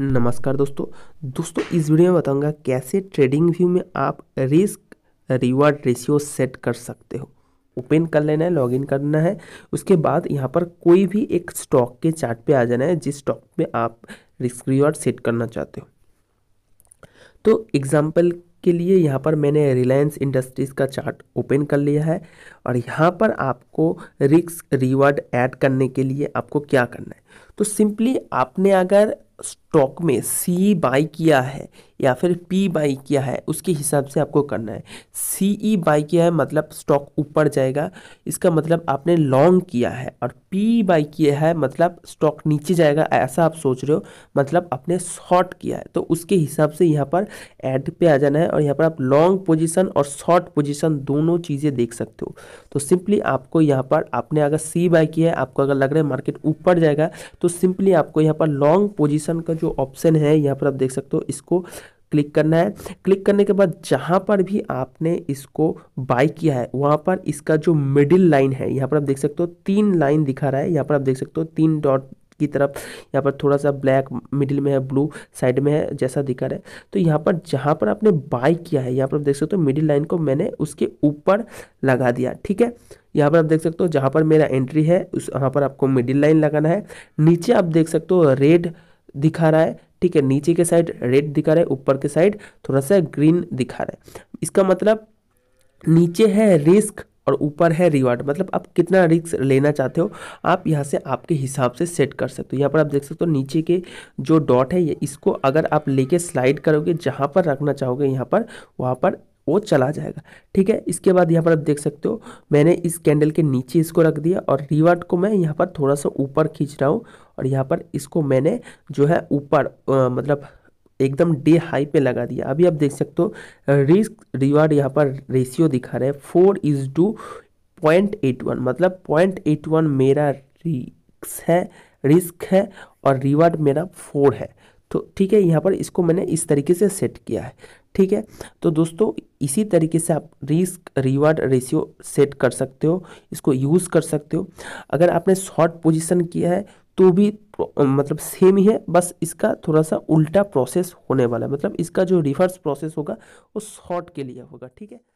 नमस्कार दोस्तों दोस्तों इस वीडियो में बताऊंगा कैसे ट्रेडिंग व्यू में आप रिस्क रिवार्ड रेशियो सेट कर सकते हो ओपन कर लेना है लॉगिन करना है उसके बाद यहाँ पर कोई भी एक स्टॉक के चार्ट पे आ जाना है जिस स्टॉक में आप रिस्क रिवार्ड सेट करना चाहते हो तो एग्जाम्पल के लिए यहाँ पर मैंने रिलायंस इंडस्ट्रीज़ का चार्ट ओपन कर लिया है और यहाँ पर आपको रिस्क रिवार्ड ऐड करने के लिए आपको क्या करना है तो सिंपली आपने अगर स्टॉक में सी बाई किया है या फिर पी बाई किया है उसके हिसाब से आपको करना है सी ई बाई किया है मतलब स्टॉक ऊपर जाएगा इसका मतलब आपने लॉन्ग किया है और पी बाई किया है मतलब स्टॉक नीचे जाएगा ऐसा आप सोच रहे हो मतलब आपने शॉर्ट किया है तो उसके हिसाब से यहाँ पर एड पे आ जाना है और यहाँ पर आप लॉन्ग पोजिशन और शॉर्ट पोजिशन दोनों चीज़ें देख सकते हो तो सिंपली आपको यहाँ पर आपने अगर सी बाई किया है आपको अगर लग रहा है मार्केट ऊपर जाएगा तो सिंपली आपको यहाँ पर लॉन्ग पोजिशन का जो जो ऑप्शन है यहाँ पर आप देख सकते हो इसको क्लिक करना है क्लिक करने के बाद जहाँ पर भी आपने इसको बाई किया है वहाँ पर इसका जो मिडिल लाइन है यहाँ पर आप देख सकते हो तीन लाइन दिखा रहा है यहाँ पर आप देख सकते हो तीन डॉट की तरफ यहाँ पर थोड़ा सा ब्लैक मिडिल में है ब्लू साइड में है जैसा दिखा रहा है तो यहाँ पर जहाँ पर आपने बाय किया है यहाँ पर आप देख सकते हो मिडिल लाइन को मैंने उसके ऊपर लगा दिया ठीक है यहाँ पर आप देख सकते हो जहाँ पर मेरा एंट्री है उस यहाँ पर आपको मिडिल लाइन लगाना है नीचे आप देख सकते हो रेड दिखा रहा है ठीक है नीचे के साइड रेड दिखा रहा है ऊपर के साइड थोड़ा सा ग्रीन दिखा रहा है इसका मतलब नीचे है रिस्क और ऊपर है रिवार्ड मतलब आप कितना रिस्क लेना चाहते हो आप यहाँ से आपके हिसाब से सेट कर सकते हो यहाँ पर आप देख सकते हो नीचे के जो डॉट है ये इसको अगर आप लेके स्लाइड करोगे जहाँ पर रखना चाहोगे यहाँ पर वहाँ पर वो चला जाएगा ठीक है इसके बाद यहाँ पर आप देख सकते हो मैंने इस कैंडल के नीचे इसको रख दिया और रिवर्ट को मैं यहाँ पर थोड़ा सा ऊपर खींच रहा हूँ और यहाँ पर इसको मैंने जो है ऊपर मतलब एकदम डे हाई पे लगा दिया अभी आप देख सकते हो रिस्क रिवार्ड यहाँ पर रेशियो दिखा रहे हैं four is two point eight one मतलब पॉइंट एट वन मेरा रिक्स है रिस्क है और रिवार्ड मेरा फोर है तो ठीक है यहाँ पर इसको मैंने इस तरीके से सेट किया है ठीक है तो दोस्तों इसी तरीके से आप रिस्क रिवार्ड रेशियो सेट कर सकते हो इसको यूज़ कर सकते हो अगर आपने शॉर्ट पोजीशन किया है तो भी मतलब सेम ही है बस इसका थोड़ा सा उल्टा प्रोसेस होने वाला है मतलब इसका जो रिवर्स प्रोसेस होगा वो शॉर्ट के लिए होगा ठीक है